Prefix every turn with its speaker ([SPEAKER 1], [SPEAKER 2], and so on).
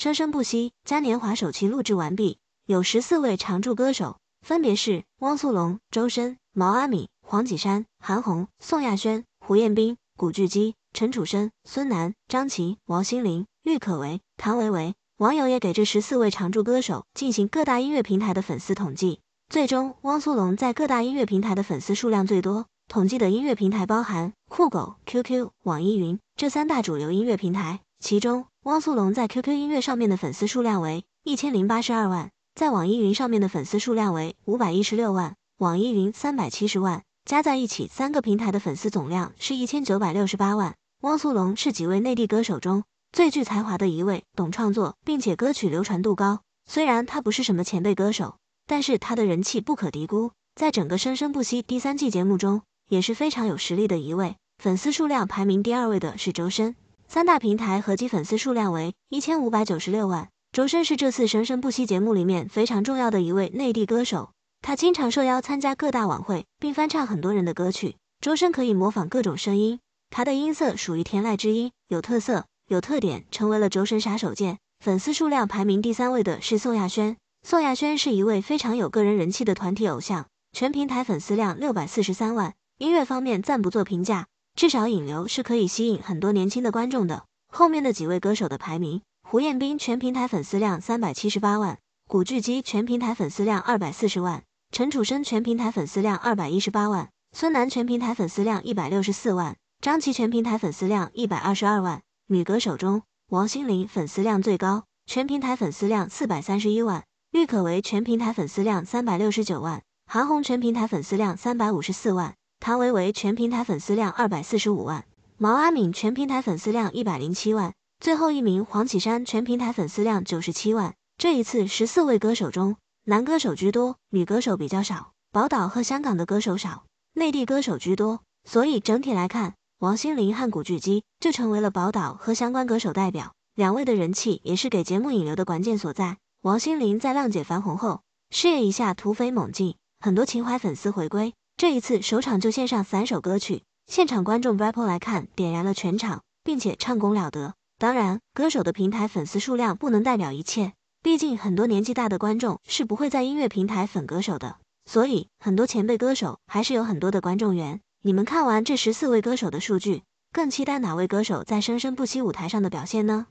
[SPEAKER 1] 生生不息嘉年华首期录制完毕，有十四位常驻歌手，分别是汪苏泷、周深、毛阿敏、黄绮珊、韩红、宋亚轩、胡彦斌、古巨基、陈楚生、孙楠、张琪、王心凌、郁可唯、谭维维。网友也给这十四位常驻歌手进行各大音乐平台的粉丝统计，最终汪苏泷在各大音乐平台的粉丝数量最多。统计的音乐平台包含酷狗、QQ、网易云这三大主流音乐平台，其中。汪苏泷在 QQ 音乐上面的粉丝数量为一千零八十二万，在网易云上面的粉丝数量为五百一十六万，网易云三百七十万，加在一起，三个平台的粉丝总量是一千九百六十八万。汪苏泷是几位内地歌手中最具才华的一位，懂创作，并且歌曲流传度高。虽然他不是什么前辈歌手，但是他的人气不可低估。在整个《生生不息》第三季节目中，也是非常有实力的一位。粉丝数量排名第二位的是周深。三大平台合计粉丝数量为一千五百九十六万。周深是这次《生生不息》节目里面非常重要的一位内地歌手，他经常受邀参加各大晚会，并翻唱很多人的歌曲。周深可以模仿各种声音，他的音色属于天籁之音，有特色，有特点，成为了周神杀手锏。粉丝数量排名第三位的是宋亚轩，宋亚轩是一位非常有个人人气的团体偶像，全平台粉丝量六百四十三万。音乐方面暂不做评价。至少引流是可以吸引很多年轻的观众的。后面的几位歌手的排名：胡彦斌全平台粉丝量三百七十八万，古巨基全平台粉丝量二百四十万，陈楚生全平台粉丝量二百一十八万，孙楠全平台粉丝量一百六十四万，张琪全平台粉丝量一百二十二万。女歌手中，王心凌粉丝量最高，全平台粉丝量四百三十一万；郁可唯全平台粉丝量三百六十九万；韩红全平台粉丝量三百五十四万。谭维维全平台粉丝量二百四十五万，毛阿敏全平台粉丝量一百零七万，最后一名黄绮珊全平台粉丝量九十七万。这一次十四位歌手中，男歌手居多，女歌手比较少。宝岛和香港的歌手少，内地歌手居多。所以整体来看，王心凌和古巨基就成为了宝岛和相关歌手代表。两位的人气也是给节目引流的关键所在。王心凌在浪姐翻红后，事业一下突飞猛进，很多情怀粉丝回归。这一次首场就献上三首歌曲，现场观众 r a p r 来看点燃了全场，并且唱功了得。当然，歌手的平台粉丝数量不能代表一切，毕竟很多年纪大的观众是不会在音乐平台粉歌手的。所以，很多前辈歌手还是有很多的观众缘。你们看完这十四位歌手的数据，更期待哪位歌手在生生不息舞台上的表现呢？